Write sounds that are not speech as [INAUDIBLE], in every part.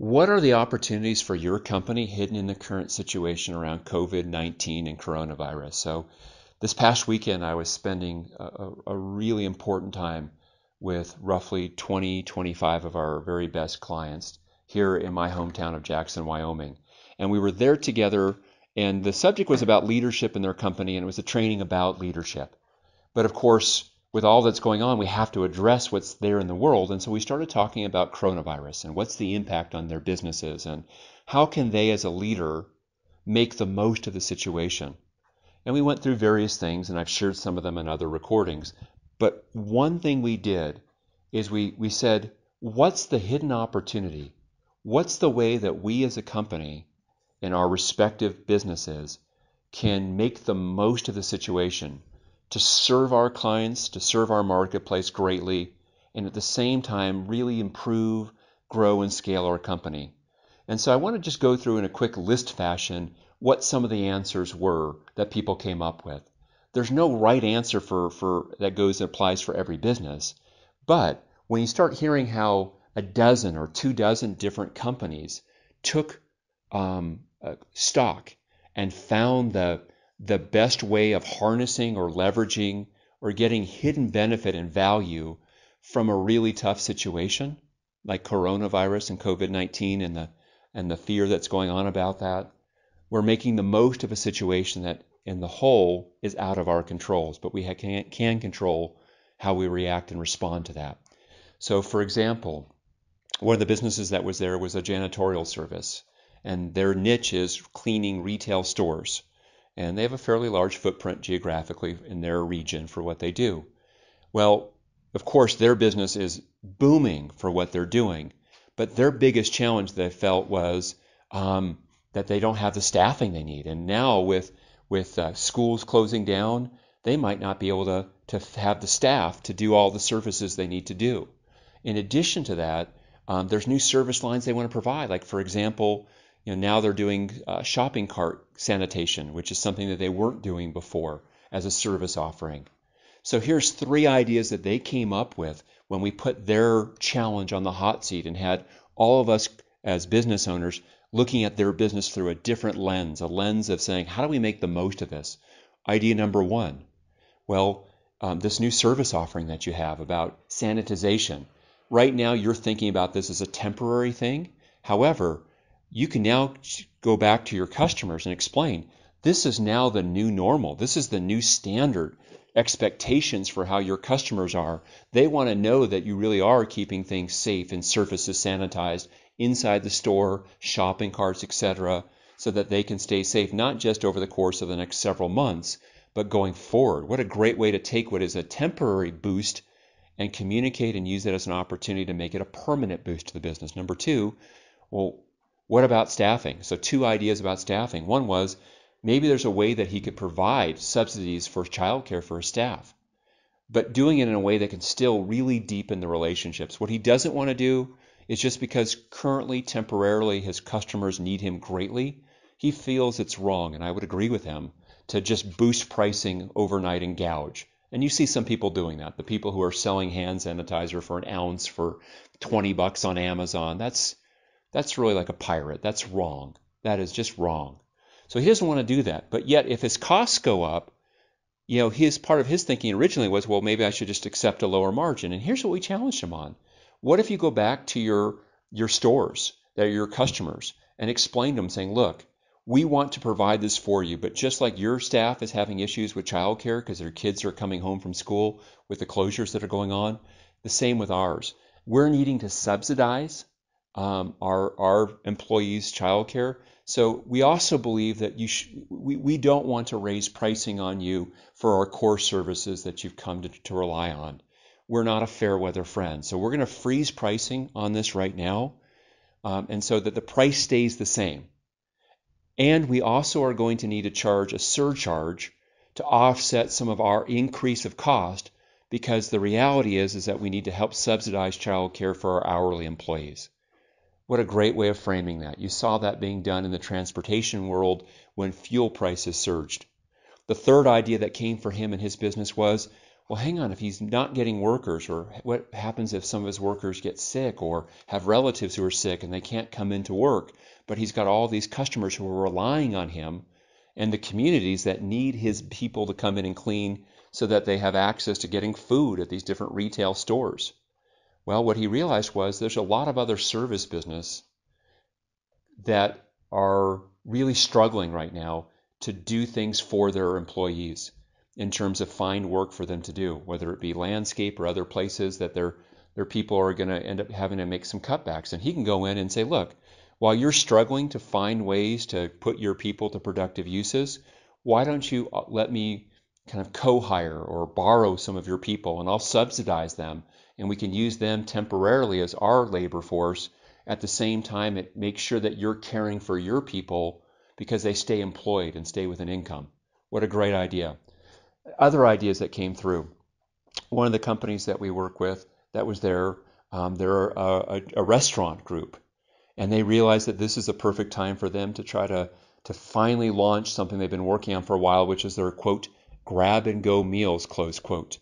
What are the opportunities for your company hidden in the current situation around COVID 19 and coronavirus? So, this past weekend, I was spending a, a, really important time with roughly 20, 25 of our very best clients here in my hometown of Jackson, Wyoming. And we were there together, and the subject was about leadership in their company, and it was a training about leadership. But of course, with all that's going on, we have to address what's there in the world. And so we started talking about coronavirus and what's the impact on their businesses and how can they, as a leader, make the most of the situation. And we went through various things, and I've shared some of them in other recordings. But one thing we did is we, we said, what's the hidden opportunity? What's the way that we as a company in our respective businesses can make the most of the situation to serve our clients, to serve our marketplace greatly, and at the same time, really improve, grow, and scale our company. And so I want to just go through in a quick list fashion what some of the answers were that people came up with. There's no right answer for, for that goes and applies for every business. But when you start hearing how a dozen or two dozen different companies took um, stock and found the the best way of harnessing or leveraging or getting hidden benefit and value from a really tough situation like coronavirus and COVID-19 and the and the fear that's going on about that. We're making the most of a situation that in the whole is out of our controls, but we can, can control how we react and respond to that. So for example, one of the businesses that was there was a janitorial service and their niche is cleaning retail stores and they have a fairly large footprint geographically in their region for what they do. Well, of course, their business is booming for what they're doing, but their biggest challenge they felt was um, that they don't have the staffing they need. And now with with uh, schools closing down, they might not be able to to have the staff to do all the services they need to do. In addition to that, um, there's new service lines they want to provide. Like for example, you know, now they're doing uh, shopping cart sanitation, which is something that they weren't doing before as a service offering. So here's three ideas that they came up with when we put their challenge on the hot seat and had all of us as business owners looking at their business through a different lens, a lens of saying, how do we make the most of this? Idea number one, well, um, this new service offering that you have about sanitization. Right now, you're thinking about this as a temporary thing. However, you can now go back to your customers and explain this is now the new normal. This is the new standard expectations for how your customers are. They want to know that you really are keeping things safe and surfaces sanitized inside the store, shopping carts, etc., so that they can stay safe not just over the course of the next several months, but going forward. What a great way to take what is a temporary boost and communicate and use it as an opportunity to make it a permanent boost to the business. Number two, well, what about staffing? So, two ideas about staffing. One was maybe there's a way that he could provide subsidies for childcare for his staff, but doing it in a way that can still really deepen the relationships. What he doesn't want to do is just because currently, temporarily, his customers need him greatly, he feels it's wrong, and I would agree with him, to just boost pricing overnight and gouge. And you see some people doing that. The people who are selling hand sanitizer for an ounce for 20 bucks on Amazon. That's that's really like a pirate. That's wrong. That is just wrong. So he doesn't want to do that. But yet, if his costs go up, you know, his part of his thinking originally was, well, maybe I should just accept a lower margin. And here's what we challenged him on: What if you go back to your your stores that are your customers and explain to them, saying, look, we want to provide this for you, but just like your staff is having issues with childcare because their kids are coming home from school with the closures that are going on, the same with ours. We're needing to subsidize um, our, our employees' childcare. So we also believe that you sh- we, we don't want to raise pricing on you for our core services that you've come to, to rely on. We're not a fair weather friend. So we're going to freeze pricing on this right now. Um, and so that the price stays the same. And we also are going to need to charge a surcharge to offset some of our increase of cost because the reality is is that we need to help subsidize childcare for our hourly employees. What a great way of framing that. You saw that being done in the transportation world when fuel prices surged. The third idea that came for him and his business was well, hang on, if he's not getting workers, or what happens if some of his workers get sick or have relatives who are sick and they can't come into work, but he's got all these customers who are relying on him and the communities that need his people to come in and clean so that they have access to getting food at these different retail stores. Well, what he realized was there's a lot of other service business that are really struggling right now to do things for their employees in terms of find work for them to do, whether it be landscape or other places that their their people are going to end up having to make some cutbacks. And he can go in and say, look, while you're struggling to find ways to put your people to productive uses, why don't you uh, let me kind of co-hire or borrow some of your people and I'll subsidize them and we can use them temporarily as our labor force. At the same time, it makes sure that you're caring for your people because they stay employed and stay with an income. What a great idea. Other ideas that came through. One of the companies that we work with that was there, um, they're a, uh, a, a, restaurant group, and they realized that this is a perfect time for them to try to to finally launch something they've been working on for a while, which is their quote grab and go meals close quote.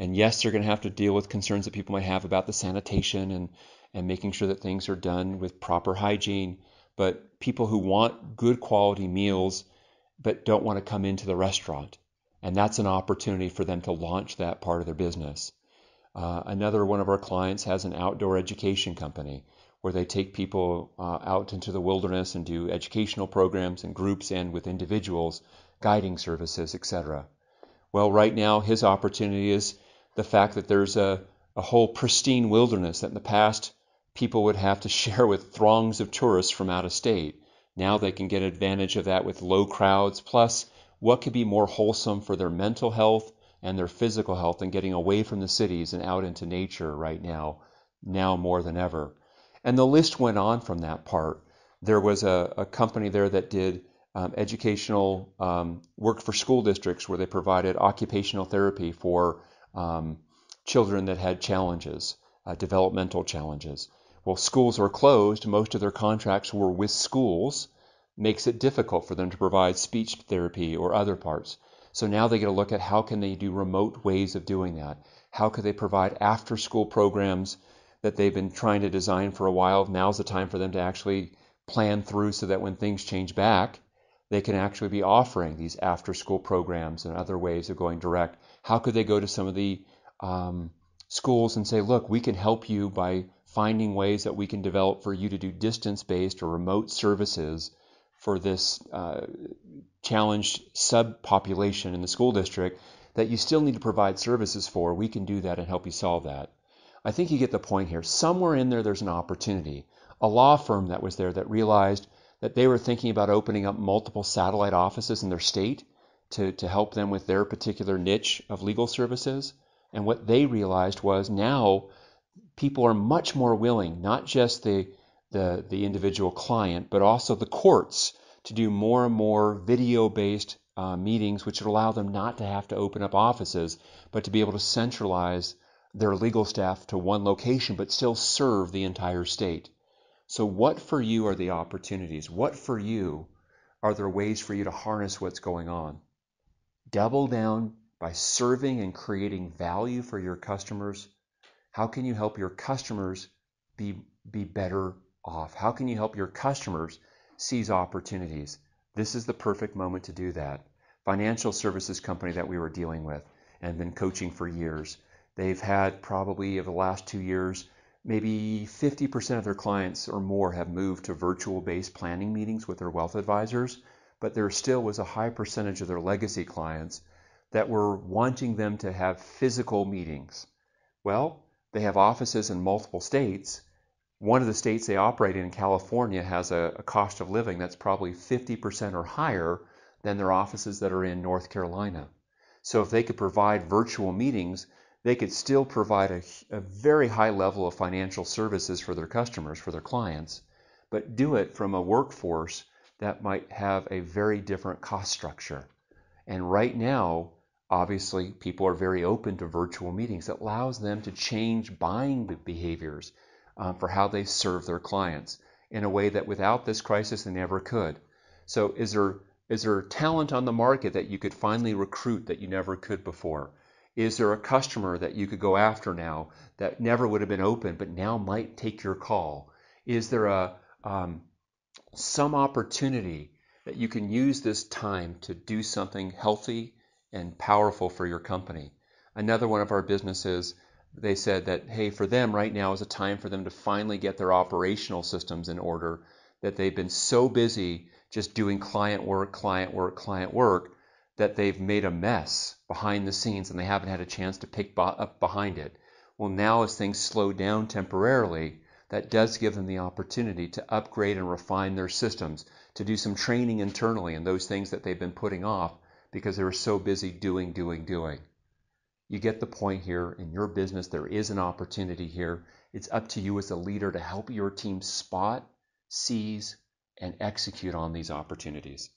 And yes, they're going to have to deal with concerns that people might have about the sanitation and, and making sure that things are done with proper hygiene. But people who want good quality meals but don't want to come into the restaurant. And that's an opportunity for them to launch that part of their business. Uh, another one of our clients has an outdoor education company where they take people uh, out into the wilderness and do educational programs in groups and with individuals, guiding services, etc. Well, right now his opportunity is the fact that there's a, a whole pristine wilderness that in the past people would have to [LAUGHS] share with throngs of tourists from out of state. Now they can get advantage of that with low crowds. Plus, what could be more wholesome for their mental health and their physical health than getting away from the cities and out into nature right now, now more than ever? And the list went on from that part. There was a, a company there that did um, educational um, work for school districts where they provided occupational therapy for um, children that had challenges, uh, developmental challenges. Well, schools were closed, most of their contracts were with schools, makes it difficult for them to provide speech therapy or other parts. So now they get a look at how can they do remote ways of doing that? How could they provide after school programs that they've been trying to design for a while? Now's the time for them to actually plan through so that when things change back, they can actually be offering these after school programs and other ways of going direct how could they go to some of the um, schools and say, look, we can help you by finding ways that we can develop for you to do distance based or remote services for this uh, challenged subpopulation in the school district that you still need to provide services for? We can do that and help you solve that. I think you get the point here. Somewhere in there, there's an opportunity. A law firm that was there that realized that they were thinking about opening up multiple satellite offices in their state to, to help them with their particular niche of legal services. And what they realized was now people are much more willing, not just the, the, the individual client, but also the courts to do more and more video based uh, meetings, which would allow them not to have to open up offices, but to be able to centralize their legal staff to one location, but still serve the entire state. So, what for you are the opportunities? What for you are there ways for you to harness what's going on? double down by serving and creating value for your customers? How can you help your customers be, be better off? How can you help your customers seize opportunities? This is the perfect moment to do that. Financial services company that we were dealing with and been coaching for years. They've had probably over the last two years, maybe 50% of their clients or more have moved to virtual based planning meetings with their wealth advisors but there still was a high percentage of their legacy clients that were wanting them to have physical meetings. Well, they have offices in multiple states. One of the states they operate in, California, has a, a cost of living that's probably 50% or higher than their offices that are in North Carolina. So if they could provide virtual meetings, they could still provide a, a, very high level of financial services for their customers, for their clients, but do it from a workforce that might have a very different cost structure. And right now, obviously, people are very open to virtual meetings. It allows them to change buying behaviors um, for how they serve their clients in a way that without this crisis they never could. So, is there is there talent on the market that you could finally recruit that you never could before? Is there a customer that you could go after now that never would have been open but now might take your call? Is there a um, some opportunity that you can use this time to do something healthy and powerful for your company. Another one of our businesses, they said that, hey, for them right now is a time for them to finally get their operational systems in order, that they've been so busy just doing client work, client work, client work, that they've made a mess behind the scenes and they haven't had a chance to pick up behind it. Well, now as things slow down temporarily, that does give them the opportunity to upgrade and refine their systems, to do some training internally in those things that they've been putting off because they were so busy doing, doing, doing. You get the point here. In your business, there is an opportunity here. It's up to you as a leader to help your team spot, seize, and execute on these opportunities.